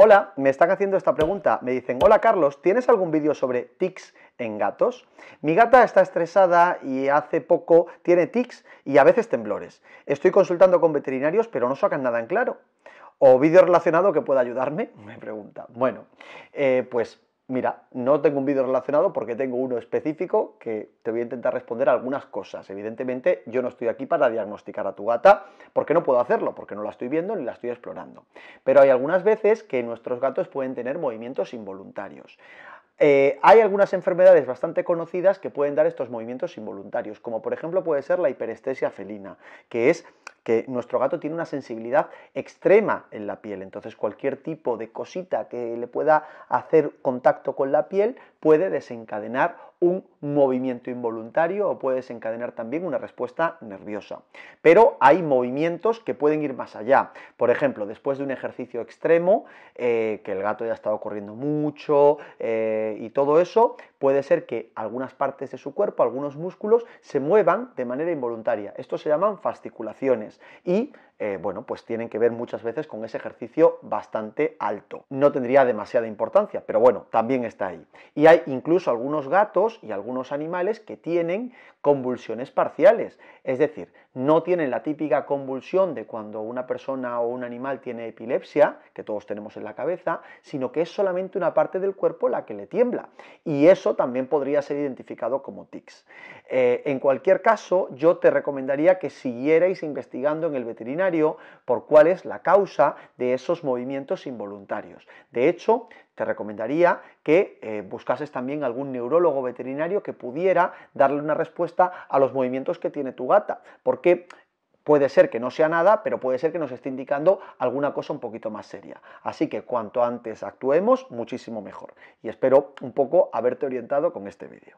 Hola, me están haciendo esta pregunta. Me dicen, hola Carlos, ¿tienes algún vídeo sobre tics en gatos? Mi gata está estresada y hace poco tiene tics y a veces temblores. Estoy consultando con veterinarios pero no sacan nada en claro. ¿O vídeo relacionado que pueda ayudarme? Me pregunta. Bueno, eh, pues Mira, no tengo un vídeo relacionado porque tengo uno específico que te voy a intentar responder algunas cosas. Evidentemente, yo no estoy aquí para diagnosticar a tu gata porque no puedo hacerlo, porque no la estoy viendo ni la estoy explorando. Pero hay algunas veces que nuestros gatos pueden tener movimientos involuntarios. Eh, hay algunas enfermedades bastante conocidas que pueden dar estos movimientos involuntarios, como por ejemplo puede ser la hiperestesia felina, que es que nuestro gato tiene una sensibilidad extrema en la piel, entonces cualquier tipo de cosita que le pueda hacer contacto con la piel puede desencadenar un movimiento involuntario o puede desencadenar también una respuesta nerviosa. Pero hay movimientos que pueden ir más allá. Por ejemplo, después de un ejercicio extremo, eh, que el gato ya ha estado corriendo mucho eh, y todo eso, puede ser que algunas partes de su cuerpo, algunos músculos, se muevan de manera involuntaria. Esto se llaman fasciculaciones y, eh, bueno, pues tienen que ver muchas veces con ese ejercicio bastante alto. No tendría demasiada importancia, pero bueno, también está ahí. Y hay incluso algunos gatos y algunos algunos animales que tienen convulsiones parciales, es decir, no tienen la típica convulsión de cuando una persona o un animal tiene epilepsia, que todos tenemos en la cabeza, sino que es solamente una parte del cuerpo la que le tiembla. Y eso también podría ser identificado como tics. Eh, en cualquier caso, yo te recomendaría que siguierais investigando en el veterinario por cuál es la causa de esos movimientos involuntarios. De hecho, te recomendaría que eh, buscases también algún neurólogo veterinario que pudiera darle una respuesta a los movimientos que tiene tu gata, porque puede ser que no sea nada, pero puede ser que nos esté indicando alguna cosa un poquito más seria. Así que cuanto antes actuemos, muchísimo mejor. Y espero un poco haberte orientado con este vídeo.